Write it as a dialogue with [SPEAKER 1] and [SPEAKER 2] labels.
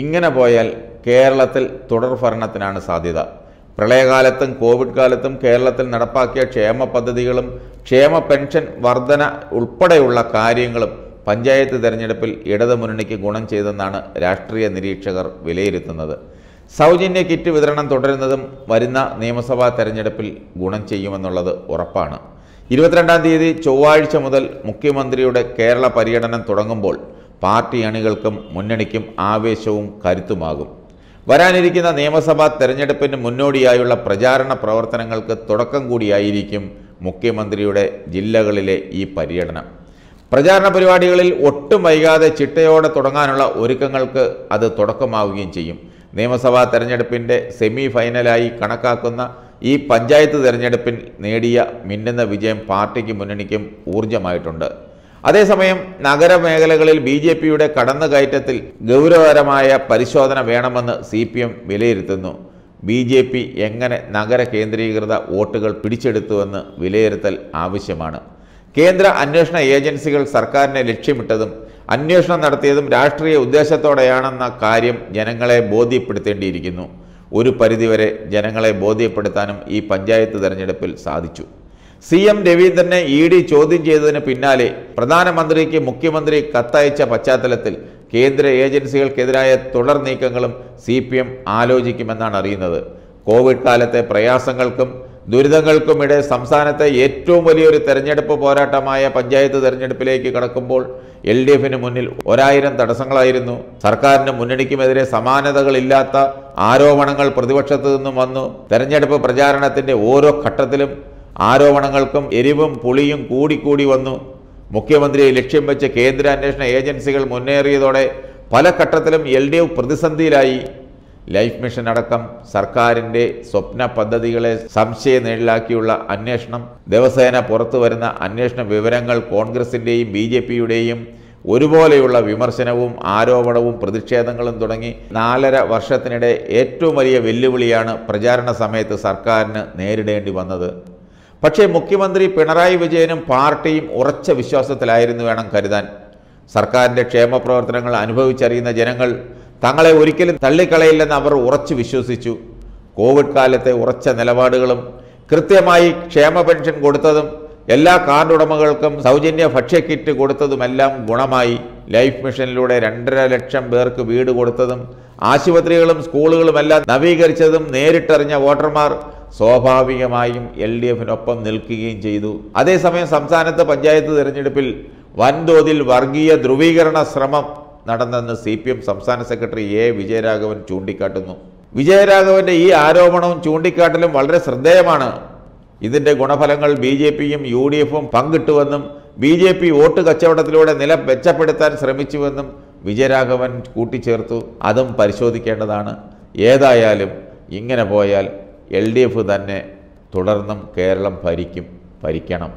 [SPEAKER 1] ഇങ്ങനെ പോയാൽ കേരളത്തിൽ തുടർ ഭരണത്തിനാണ് സാധ്യത പ്രളയകാലത്തും കോവിഡ് കാലത്തും കേരളത്തിൽ നടപ്പാക്കിയ ക്ഷേമ പദ്ധതികളും ക്ഷേമ പെൻഷൻ വർധന ഉൾപ്പെടെയുള്ള കാര്യങ്ങളും പഞ്ചായത്ത് തെരഞ്ഞെടുപ്പിൽ ഇടതുമുന്നണിക്ക് ഗുണം ചെയ്തെന്നാണ് രാഷ്ട്രീയ നിരീക്ഷകർ വിലയിരുത്തുന്നത് സൗജന്യ കിറ്റ് വിതരണം തുടരുന്നതും വരുന്ന നിയമസഭാ തെരഞ്ഞെടുപ്പിൽ ഗുണം ചെയ്യുമെന്നുള്ളത് ഉറപ്പാണ് ഇരുപത്തിരണ്ടാം തീയതി ചൊവ്വാഴ്ച മുതൽ മുഖ്യമന്ത്രിയുടെ കേരള പര്യടനം തുടങ്ങുമ്പോൾ പാർട്ടി അണികൾക്കും മുന്നണിക്കും ആവേശവും കരുത്തുമാകും വരാനിരിക്കുന്ന നിയമസഭാ തെരഞ്ഞെടുപ്പിന് മുന്നോടിയായുള്ള പ്രചാരണ പ്രവർത്തനങ്ങൾക്ക് തുടക്കം കൂടിയായിരിക്കും മുഖ്യമന്ത്രിയുടെ ജില്ലകളിലെ ഈ പര്യടനം പ്രചാരണ പരിപാടികളിൽ ഒട്ടും വൈകാതെ ചിട്ടയോടെ തുടങ്ങാനുള്ള ഒരുക്കങ്ങൾക്ക് അത് തുടക്കമാവുകയും ചെയ്യും നിയമസഭാ തെരഞ്ഞെടുപ്പിൻ്റെ സെമി ഫൈനലായി കണക്കാക്കുന്ന ഈ പഞ്ചായത്ത് തെരഞ്ഞെടുപ്പിൽ നേടിയ മിന്നുന്ന വിജയം പാർട്ടിക്ക് മുന്നണിക്കും ഊർജമായിട്ടുണ്ട് അതേസമയം നഗരമേഖലകളിൽ ബി ജെ പിയുടെ കടന്നുകയറ്റത്തിൽ ഗൗരവകരമായ പരിശോധന വേണമെന്ന് സി പി എം വിലയിരുത്തുന്നു ബി ജെ പി എങ്ങനെ നഗര കേന്ദ്രീകൃത വോട്ടുകൾ പിടിച്ചെടുത്തുവെന്ന് വിലയിരുത്തൽ ആവശ്യമാണ് കേന്ദ്ര അന്വേഷണ ഏജൻസികൾ സർക്കാരിനെ ലക്ഷ്യമിട്ടതും അന്വേഷണം നടത്തിയതും രാഷ്ട്രീയ ഉദ്ദേശത്തോടെയാണെന്ന കാര്യം ജനങ്ങളെ ബോധ്യപ്പെടുത്തേണ്ടിയിരിക്കുന്നു ഒരു പരിധിവരെ ജനങ്ങളെ ബോധ്യപ്പെടുത്താനും ഈ പഞ്ചായത്ത് തെരഞ്ഞെടുപ്പിൽ സാധിച്ചു സി എം രവീന്ദ്രനെ ഇ ഡി ചോദ്യം ചെയ്തതിന് പിന്നാലെ പ്രധാനമന്ത്രിക്ക് മുഖ്യമന്ത്രി കത്തയച്ച പശ്ചാത്തലത്തിൽ കേന്ദ്ര ഏജൻസികൾക്കെതിരായ തുടർ നീക്കങ്ങളും സി പി എം ആലോചിക്കുമെന്നാണ് അറിയുന്നത് കോവിഡ് കാലത്തെ പ്രയാസങ്ങൾക്കും ദുരിതങ്ങൾക്കുമിടെ സംസ്ഥാനത്തെ ഏറ്റവും വലിയൊരു തെരഞ്ഞെടുപ്പ് പോരാട്ടമായ പഞ്ചായത്ത് തെരഞ്ഞെടുപ്പിലേക്ക് കടക്കുമ്പോൾ എൽ ഡി എഫിന് മുന്നിൽ ഒരായിരം തടസ്സങ്ങളായിരുന്നു സർക്കാരിന് മുന്നണിക്കുമെതിരെ സമാനതകളില്ലാത്ത ആരോപണങ്ങൾ പ്രതിപക്ഷത്തു നിന്നും വന്നു തെരഞ്ഞെടുപ്പ് പ്രചാരണത്തിന്റെ ഓരോ ഘട്ടത്തിലും ആരോപണങ്ങൾക്കും എരിവും പുളിയും കൂടിക്കൂടി വന്നു മുഖ്യമന്ത്രിയെ ലക്ഷ്യം വെച്ച് കേന്ദ്ര അന്വേഷണ ഏജൻസികൾ മുന്നേറിയതോടെ പല ഘട്ടത്തിലും എൽ ഡി എഫ് പ്രതിസന്ധിയിലായി ലൈഫ് മിഷൻ അടക്കം സർക്കാരിൻ്റെ സ്വപ്ന പദ്ധതികളെ സംശയ അന്വേഷണം ദിവസേന പുറത്തു വരുന്ന അന്വേഷണ വിവരങ്ങൾ കോൺഗ്രസിൻ്റെയും ബി ജെ പിയുടെയും ഒരുപോലെയുള്ള വിമർശനവും ആരോപണവും പ്രതിഷേധങ്ങളും തുടങ്ങി നാലര വർഷത്തിനിടെ ഏറ്റവും വലിയ വെല്ലുവിളിയാണ് പ്രചാരണ സമയത്ത് സർക്കാരിന് നേരിടേണ്ടി വന്നത് പക്ഷേ മുഖ്യമന്ത്രി പിണറായി വിജയനും പാർട്ടിയും ഉറച്ച വിശ്വാസത്തിലായിരുന്നു വേണം കരുതാൻ സർക്കാരിൻ്റെ ക്ഷേമ പ്രവർത്തനങ്ങൾ അനുഭവിച്ചറിയുന്ന ജനങ്ങൾ തങ്ങളെ ഒരിക്കലും തള്ളിക്കളയില്ലെന്ന് അവർ ഉറച്ചു വിശ്വസിച്ചു കോവിഡ് കാലത്തെ ഉറച്ച നിലപാടുകളും കൃത്യമായി ക്ഷേമ പെൻഷൻ കൊടുത്തതും എല്ലാ കാർഡ് ഉടമകൾക്കും സൗജന്യ കിറ്റ് കൊടുത്തതുമെല്ലാം ഗുണമായി ലൈഫ് മിഷനിലൂടെ രണ്ടര ലക്ഷം പേർക്ക് വീട് കൊടുത്തതും ആശുപത്രികളും സ്കൂളുകളുമെല്ലാം നവീകരിച്ചതും നേരിട്ടറിഞ്ഞ വോട്ടർമാർ സ്വാഭാവികമായും എൽ ഡി എഫിനൊപ്പം നിൽക്കുകയും ചെയ്തു അതേസമയം സംസ്ഥാനത്ത് പഞ്ചായത്ത് തിരഞ്ഞെടുപ്പിൽ വൻതോതിൽ വർഗീയ ധ്രുവീകരണ ശ്രമം നടന്നെന്ന് സി പി എം സംസ്ഥാന സെക്രട്ടറി എ വിജയരാഘവൻ ചൂണ്ടിക്കാട്ടുന്നു വിജയരാഘവന്റെ ഈ ആരോപണവും ചൂണ്ടിക്കാട്ടലും വളരെ ശ്രദ്ധേയമാണ് ഇതിന്റെ ഗുണഫലങ്ങൾ ബി ജെ പിയും യു ഡി എഫും പങ്കിട്ടുവെന്നും ബി ജെ പി വോട്ട് കച്ചവടത്തിലൂടെ നില മെച്ചപ്പെടുത്താൻ ശ്രമിച്ചുവെന്നും വിജയരാഘവൻ കൂട്ടിച്ചേർത്തു അതും പരിശോധിക്കേണ്ടതാണ് ഏതായാലും ഇങ്ങനെ പോയാൽ എൽ ഡി എഫ് തന്നെ തുടർന്നും കേരളം ഭരിക്കും ഭരിക്കണം